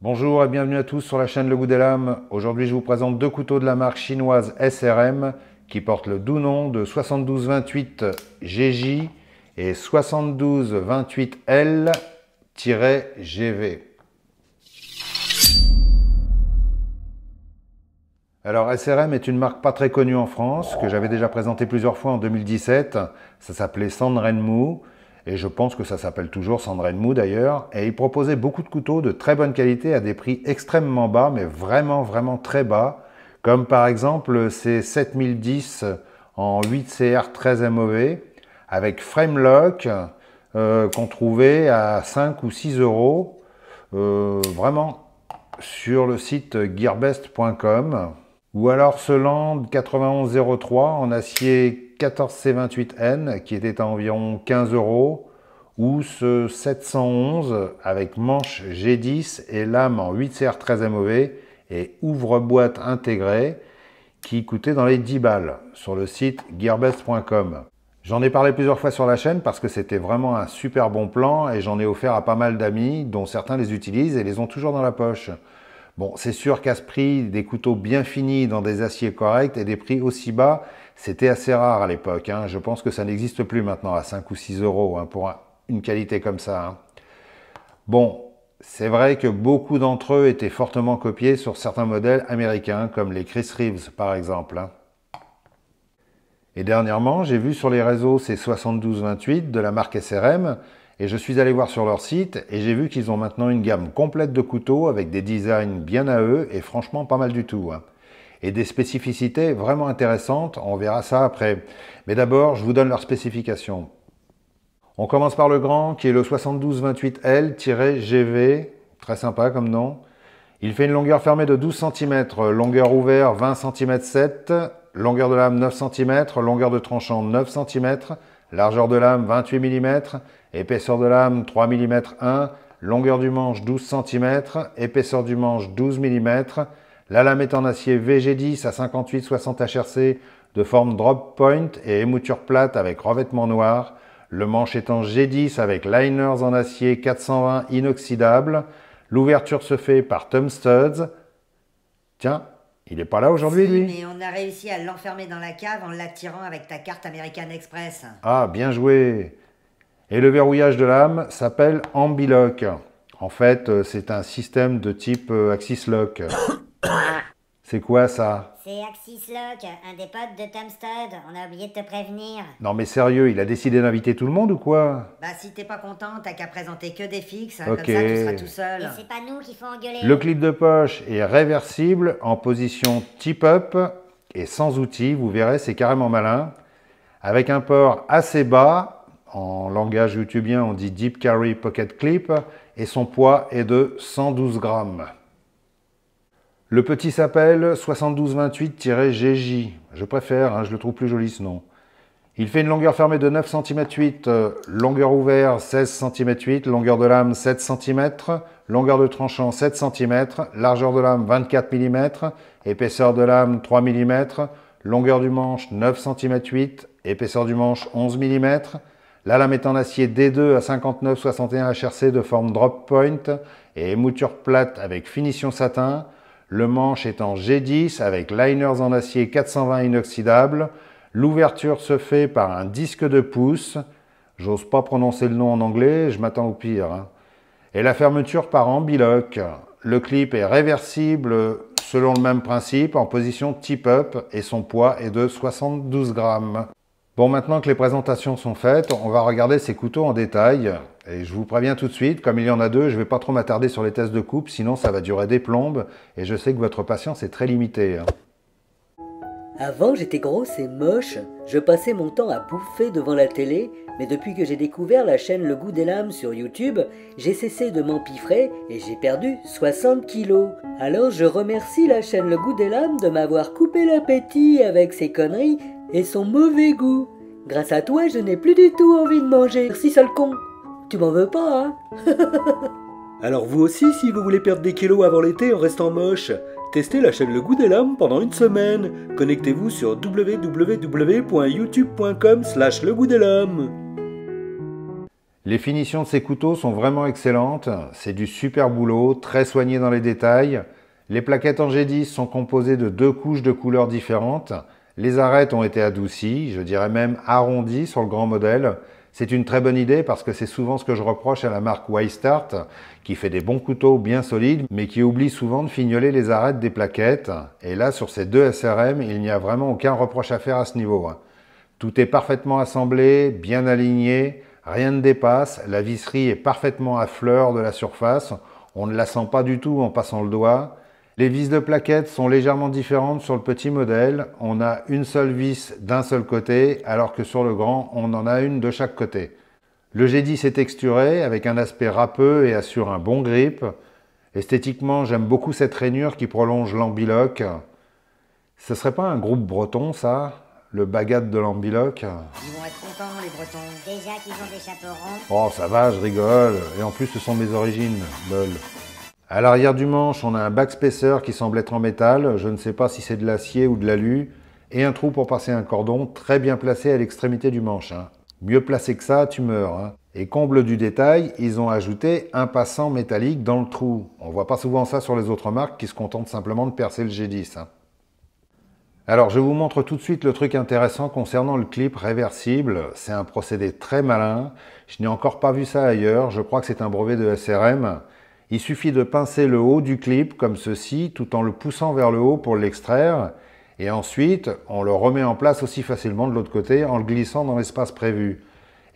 Bonjour et bienvenue à tous sur la chaîne Le Goût des Lames. Aujourd'hui, je vous présente deux couteaux de la marque chinoise SRM qui portent le doux nom de 7228 GJ et 7228L-GV. Alors SRM est une marque pas très connue en France que j'avais déjà présentée plusieurs fois en 2017. Ça s'appelait Sandrenmu et je pense que ça s'appelle toujours Sandrine Mou d'ailleurs, et il proposait beaucoup de couteaux de très bonne qualité à des prix extrêmement bas, mais vraiment vraiment très bas, comme par exemple ces 7010 en 8CR 13 MOV avec frame lock euh, qu'on trouvait à 5 ou 6 euros, euh, vraiment sur le site gearbest.com. Ou alors ce Land 9103 en acier 14C28N qui était à environ 15 euros ou ce 711 avec manche G10 et lame en 8CR 13 MOV et ouvre-boîte intégrée qui coûtait dans les 10 balles sur le site gearbest.com. J'en ai parlé plusieurs fois sur la chaîne parce que c'était vraiment un super bon plan et j'en ai offert à pas mal d'amis dont certains les utilisent et les ont toujours dans la poche. Bon, c'est sûr qu'à ce prix, des couteaux bien finis dans des aciers corrects et des prix aussi bas, c'était assez rare à l'époque. Hein. Je pense que ça n'existe plus maintenant à 5 ou 6 euros hein, pour une qualité comme ça. Hein. Bon, c'est vrai que beaucoup d'entre eux étaient fortement copiés sur certains modèles américains, comme les Chris Reeves par exemple. Et dernièrement, j'ai vu sur les réseaux ces 7228 de la marque SRM et je suis allé voir sur leur site et j'ai vu qu'ils ont maintenant une gamme complète de couteaux avec des designs bien à eux et franchement pas mal du tout. Hein. Et des spécificités vraiment intéressantes, on verra ça après. Mais d'abord, je vous donne leurs spécifications. On commence par le grand qui est le 7228L-GV, très sympa comme nom. Il fait une longueur fermée de 12 cm, longueur ouverte 20 cm 7, longueur de lame 9 cm, longueur de tranchant 9 cm, largeur de lame 28 mm, Épaisseur de lame 3 mm 1, longueur du manche 12 cm, épaisseur du manche 12 mm. La lame est en acier VG10 à 58-60 HRC de forme drop point et émouture plate avec revêtement noir. Le manche est en G10 avec liners en acier 420 inoxydable. L'ouverture se fait par Tom Studs. Tiens, il n'est pas là aujourd'hui, Mais on a réussi à l'enfermer dans la cave en l'attirant avec ta carte American Express. Ah, bien joué. Et le verrouillage de l'âme s'appelle Ambilock. En fait, euh, c'est un système de type euh, Axis Lock. C'est quoi ça C'est Axis Lock, un des potes de Tom On a oublié de te prévenir. Non mais sérieux, il a décidé d'inviter tout le monde ou quoi Bah si t'es pas content, t'as qu'à présenter que des fixes. Ok. Comme ça, tu seras tout seul. Et c'est pas nous qui faut engueuler. Le clip de poche est réversible en position tip-up et sans outil. Vous verrez, c'est carrément malin. Avec un port assez bas en langage youtubien, on dit Deep Carry Pocket Clip et son poids est de 112 grammes. Le petit s'appelle 7228-GJ. Je préfère, hein, je le trouve plus joli ce nom. Il fait une longueur fermée de 9 cm 8, longueur ouverte 16 cm 8, longueur de lame 7 cm, longueur de tranchant 7 cm, largeur de lame 24 mm, épaisseur de lame 3 mm, longueur du manche 9 cm 8, épaisseur du manche 11 mm, la lame est en acier D2 à 59-61 HRC de forme drop point et mouture plate avec finition satin. Le manche est en G10 avec liners en acier 420 inoxydable. L'ouverture se fait par un disque de pouce. J'ose pas prononcer le nom en anglais, je m'attends au pire. Hein. Et la fermeture par biloc. Le clip est réversible selon le même principe en position tip-up et son poids est de 72 grammes. Bon, maintenant que les présentations sont faites, on va regarder ces couteaux en détail. Et je vous préviens tout de suite, comme il y en a deux, je ne vais pas trop m'attarder sur les tests de coupe, sinon ça va durer des plombes, et je sais que votre patience est très limitée. Hein. Avant, j'étais grosse et moche, je passais mon temps à bouffer devant la télé, mais depuis que j'ai découvert la chaîne Le goût des lames sur YouTube, j'ai cessé de m'empiffrer et j'ai perdu 60 kilos. Alors je remercie la chaîne Le goût des lames de m'avoir coupé l'appétit avec ses conneries et son mauvais goût. Grâce à toi, je n'ai plus du tout envie de manger. Merci sale con. Tu m'en veux pas, hein Alors vous aussi, si vous voulez perdre des kilos avant l'été en restant moche, Testez la chaîne Le Goût de l'Homme pendant une semaine. Connectez-vous sur www.youtube.com slash le goût l'Homme Les finitions de ces couteaux sont vraiment excellentes. C'est du super boulot, très soigné dans les détails. Les plaquettes en G10 sont composées de deux couches de couleurs différentes. Les arêtes ont été adoucies, je dirais même arrondies sur le grand modèle. C'est une très bonne idée parce que c'est souvent ce que je reproche à la marque Start, qui fait des bons couteaux bien solides, mais qui oublie souvent de fignoler les arêtes des plaquettes. Et là, sur ces deux SRM, il n'y a vraiment aucun reproche à faire à ce niveau. Hein. Tout est parfaitement assemblé, bien aligné, rien ne dépasse, la visserie est parfaitement à fleur de la surface, on ne la sent pas du tout en passant le doigt, les vis de plaquettes sont légèrement différentes sur le petit modèle. On a une seule vis d'un seul côté, alors que sur le grand, on en a une de chaque côté. Le G10 est texturé, avec un aspect râpeux et assure un bon grip. Esthétiquement, j'aime beaucoup cette rainure qui prolonge l'ambiloc. Ce serait pas un groupe breton, ça Le bagade de l'ambiloque Ils vont être contents, les bretons. Déjà qu'ils ont des chapeaux ronds. Oh, ça va, je rigole. Et en plus, ce sont mes origines, lol. À l'arrière du manche, on a un backspacer qui semble être en métal, je ne sais pas si c'est de l'acier ou de l'alu, et un trou pour passer un cordon très bien placé à l'extrémité du manche. Hein. Mieux placé que ça, tu meurs. Hein. Et comble du détail, ils ont ajouté un passant métallique dans le trou. On voit pas souvent ça sur les autres marques qui se contentent simplement de percer le G10. Hein. Alors je vous montre tout de suite le truc intéressant concernant le clip réversible. C'est un procédé très malin. Je n'ai encore pas vu ça ailleurs. Je crois que c'est un brevet de SRM. Il suffit de pincer le haut du clip comme ceci tout en le poussant vers le haut pour l'extraire et ensuite on le remet en place aussi facilement de l'autre côté en le glissant dans l'espace prévu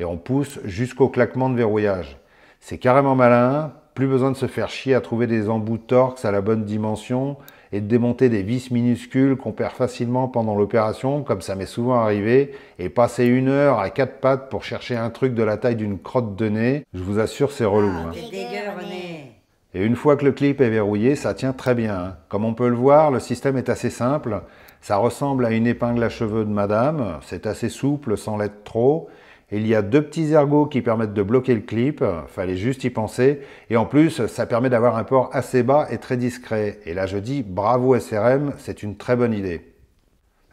et on pousse jusqu'au claquement de verrouillage. C'est carrément malin, plus besoin de se faire chier à trouver des embouts Torx à la bonne dimension et de démonter des vis minuscules qu'on perd facilement pendant l'opération, comme ça m'est souvent arrivé, et passer une heure à quatre pattes pour chercher un truc de la taille d'une crotte de nez, je vous assure c'est relou. Ah, hein. Et une fois que le clip est verrouillé, ça tient très bien. Hein. Comme on peut le voir, le système est assez simple. Ça ressemble à une épingle à cheveux de madame. C'est assez souple sans l'être trop. Il y a deux petits ergots qui permettent de bloquer le clip, fallait juste y penser, et en plus ça permet d'avoir un port assez bas et très discret. Et là je dis bravo SRM, c'est une très bonne idée.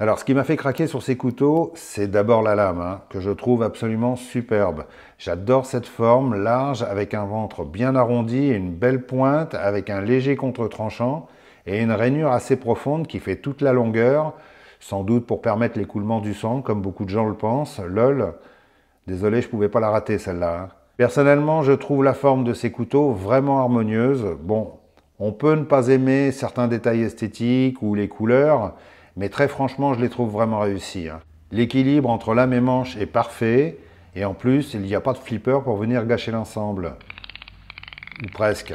Alors, ce qui m'a fait craquer sur ces couteaux, c'est d'abord la lame, hein, que je trouve absolument superbe. J'adore cette forme large, avec un ventre bien arrondi une belle pointe, avec un léger contre-tranchant, et une rainure assez profonde qui fait toute la longueur, sans doute pour permettre l'écoulement du sang, comme beaucoup de gens le pensent. Lol, désolé, je ne pouvais pas la rater celle-là. Hein. Personnellement, je trouve la forme de ces couteaux vraiment harmonieuse. Bon, on peut ne pas aimer certains détails esthétiques ou les couleurs, mais très franchement, je les trouve vraiment réussis. Hein. L'équilibre entre lame et manche est parfait, et en plus, il n'y a pas de flipper pour venir gâcher l'ensemble. Ou presque.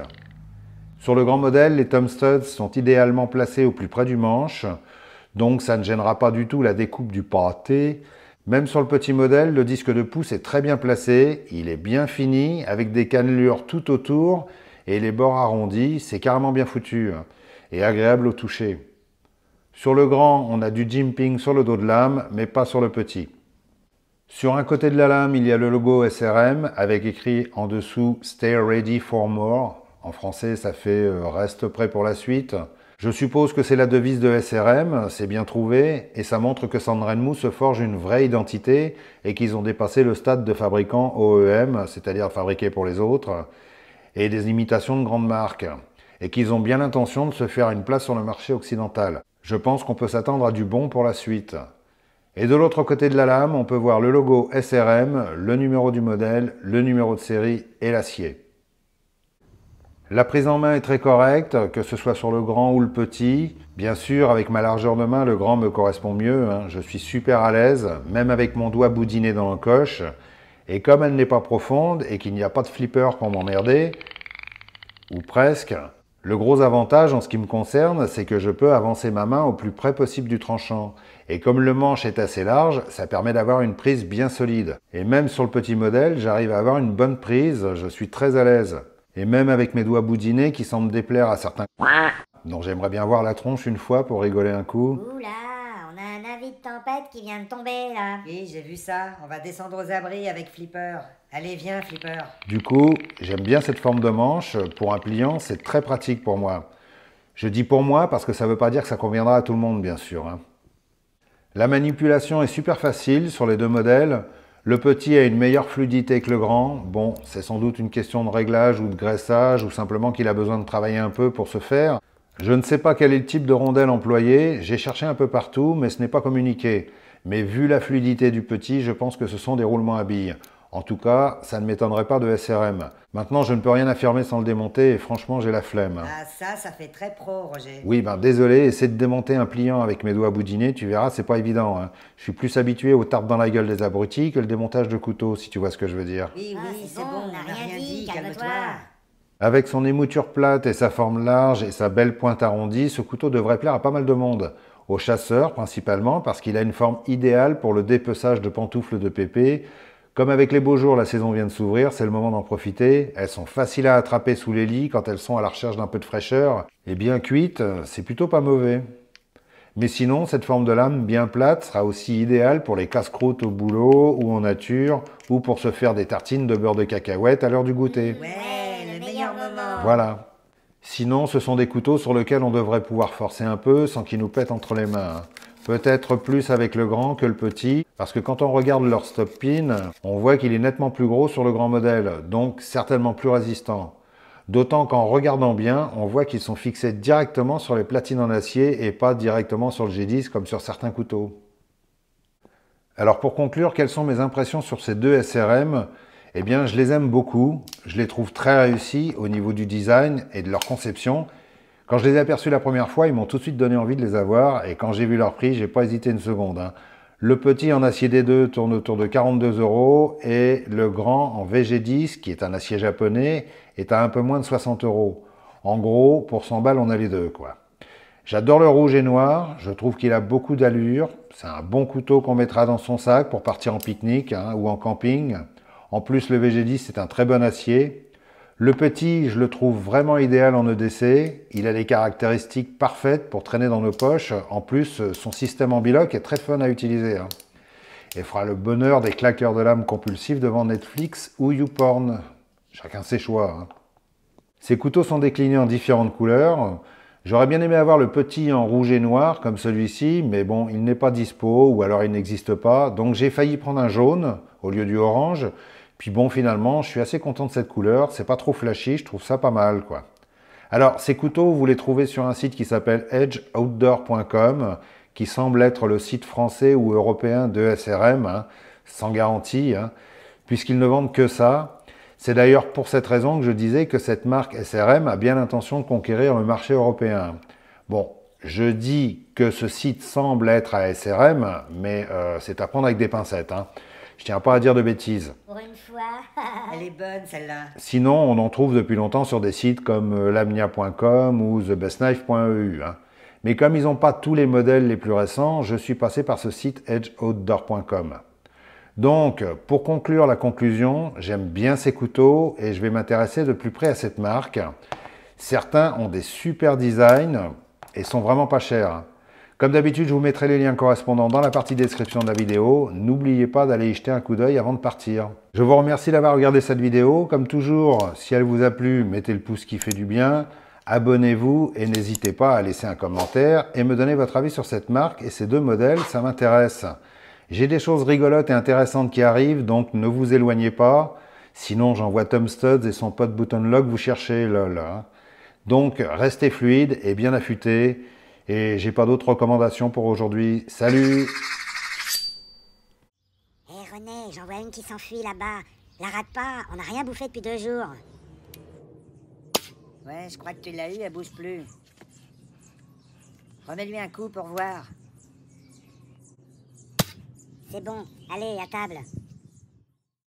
Sur le grand modèle, les thumb studs sont idéalement placés au plus près du manche, donc ça ne gênera pas du tout la découpe du pâté. Même sur le petit modèle, le disque de pouce est très bien placé, il est bien fini, avec des cannelures tout autour, et les bords arrondis, c'est carrément bien foutu, hein, et agréable au toucher. Sur le grand, on a du jimping sur le dos de lame, mais pas sur le petit. Sur un côté de la lame, il y a le logo SRM avec écrit en dessous Stay ready for more. En français, ça fait euh, Reste prêt pour la suite. Je suppose que c'est la devise de SRM, c'est bien trouvé, et ça montre que Sandrenmu se forge une vraie identité et qu'ils ont dépassé le stade de fabricant OEM, c'est-à-dire fabriqué pour les autres, et des imitations de grandes marques, et qu'ils ont bien l'intention de se faire une place sur le marché occidental. Je pense qu'on peut s'attendre à du bon pour la suite. Et de l'autre côté de la lame, on peut voir le logo SRM, le numéro du modèle, le numéro de série et l'acier. La prise en main est très correcte, que ce soit sur le grand ou le petit. Bien sûr, avec ma largeur de main, le grand me correspond mieux. Hein. Je suis super à l'aise, même avec mon doigt boudiné dans l'encoche. Et comme elle n'est pas profonde et qu'il n'y a pas de flipper pour m'emmerder, ou presque, le gros avantage en ce qui me concerne, c'est que je peux avancer ma main au plus près possible du tranchant. Et comme le manche est assez large, ça permet d'avoir une prise bien solide. Et même sur le petit modèle, j'arrive à avoir une bonne prise, je suis très à l'aise. Et même avec mes doigts boudinés qui semblent déplaire à certains dont j'aimerais bien voir la tronche une fois pour rigoler un coup. Oula, on a un avis de tempête qui vient de tomber là. Oui, j'ai vu ça, on va descendre aux abris avec Flipper. Allez, viens, flipper. Du coup, j'aime bien cette forme de manche. Pour un pliant, c'est très pratique pour moi. Je dis pour moi parce que ça ne veut pas dire que ça conviendra à tout le monde, bien sûr. Hein. La manipulation est super facile sur les deux modèles. Le petit a une meilleure fluidité que le grand. Bon, c'est sans doute une question de réglage ou de graissage ou simplement qu'il a besoin de travailler un peu pour se faire. Je ne sais pas quel est le type de rondelle employée, j'ai cherché un peu partout mais ce n'est pas communiqué. Mais vu la fluidité du petit, je pense que ce sont des roulements à billes. En tout cas, ça ne m'étonnerait pas de SRM. Maintenant, je ne peux rien affirmer sans le démonter et franchement, j'ai la flemme. Ah ça, ça fait très pro, Roger. Oui, ben désolé, essaie de démonter un pliant avec mes doigts boudinés, tu verras, c'est pas évident. Hein. Je suis plus habitué aux tarpes dans la gueule des abrutis que le démontage de couteaux, si tu vois ce que je veux dire. Oui, oui, ah, c'est bon, on n'a rien, dit, calme-toi. Avec son émouture plate et sa forme large et sa belle pointe arrondie, ce couteau devrait plaire à pas mal de monde aux chasseurs principalement parce qu'il a une forme idéale pour le dépeçage de pantoufles de pépé, comme avec les beaux jours, la saison vient de s'ouvrir, c'est le moment d'en profiter. Elles sont faciles à attraper sous les lits quand elles sont à la recherche d'un peu de fraîcheur. Et bien cuites, c'est plutôt pas mauvais. Mais sinon, cette forme de lame bien plate sera aussi idéale pour les casse-croûtes au boulot ou en nature, ou pour se faire des tartines de beurre de cacahuète à l'heure du goûter. Ouais, le meilleur moment Voilà. Sinon, ce sont des couteaux sur lesquels on devrait pouvoir forcer un peu sans qu'ils nous pètent entre les mains peut-être plus avec le grand que le petit, parce que quand on regarde leur stop pin, on voit qu'il est nettement plus gros sur le grand modèle, donc certainement plus résistant. D'autant qu'en regardant bien, on voit qu'ils sont fixés directement sur les platines en acier et pas directement sur le G10 comme sur certains couteaux. Alors pour conclure, quelles sont mes impressions sur ces deux SRM Eh bien, je les aime beaucoup, je les trouve très réussis au niveau du design et de leur conception, quand je les ai aperçus la première fois, ils m'ont tout de suite donné envie de les avoir, et quand j'ai vu leur prix, j'ai pas hésité une seconde. Hein. Le petit en acier D2 tourne autour de 42 euros, et le grand en VG10, qui est un acier japonais, est à un peu moins de 60 euros. En gros, pour 100 balles, on a les deux, quoi. J'adore le rouge et noir, je trouve qu'il a beaucoup d'allure, c'est un bon couteau qu'on mettra dans son sac pour partir en pique-nique hein, ou en camping. En plus, le VG10, c'est un très bon acier. Le petit, je le trouve vraiment idéal en EDC. Il a les caractéristiques parfaites pour traîner dans nos poches. En plus, son système en est très fun à utiliser. Hein. Et fera le bonheur des claqueurs de lames compulsifs devant Netflix ou YouPorn. Chacun ses choix. Ces hein. couteaux sont déclinés en différentes couleurs. J'aurais bien aimé avoir le petit en rouge et noir comme celui-ci, mais bon, il n'est pas dispo ou alors il n'existe pas. Donc j'ai failli prendre un jaune au lieu du orange, puis bon, finalement, je suis assez content de cette couleur, c'est pas trop flashy, je trouve ça pas mal, quoi. Alors, ces couteaux, vous les trouvez sur un site qui s'appelle edgeoutdoor.com, qui semble être le site français ou européen de SRM, hein, sans garantie, hein, puisqu'ils ne vendent que ça. C'est d'ailleurs pour cette raison que je disais que cette marque SRM a bien l'intention de conquérir le marché européen. Bon, je dis que ce site semble être à SRM, mais euh, c'est à prendre avec des pincettes. Hein. Je tiens pas à dire de bêtises. Pour une fois. Elle est bonne celle-là. Sinon, on en trouve depuis longtemps sur des sites comme euh, lamnia.com ou thebestknife.eu. Hein. Mais comme ils n'ont pas tous les modèles les plus récents, je suis passé par ce site edgeoutdoor.com. Donc, pour conclure la conclusion, j'aime bien ces couteaux et je vais m'intéresser de plus près à cette marque. Certains ont des super designs et sont vraiment pas chers. Hein. Comme d'habitude, je vous mettrai les liens correspondants dans la partie description de la vidéo. N'oubliez pas d'aller y jeter un coup d'œil avant de partir. Je vous remercie d'avoir regardé cette vidéo. Comme toujours, si elle vous a plu, mettez le pouce qui fait du bien, abonnez-vous et n'hésitez pas à laisser un commentaire et me donner votre avis sur cette marque et ces deux modèles, ça m'intéresse. J'ai des choses rigolotes et intéressantes qui arrivent, donc ne vous éloignez pas. Sinon, j'envoie Tom Studs et son pote Button Log vous chercher, lol. Hein. Donc, restez fluide et bien affûté. Et j'ai pas d'autres recommandations pour aujourd'hui. Salut Hé eh, René, j'en vois une qui s'enfuit là-bas. La rate pas, on n'a rien bouffé depuis deux jours. Ouais, je crois que tu l'as eu, elle bouge plus. Remets-lui un coup pour voir. C'est bon, allez, à table.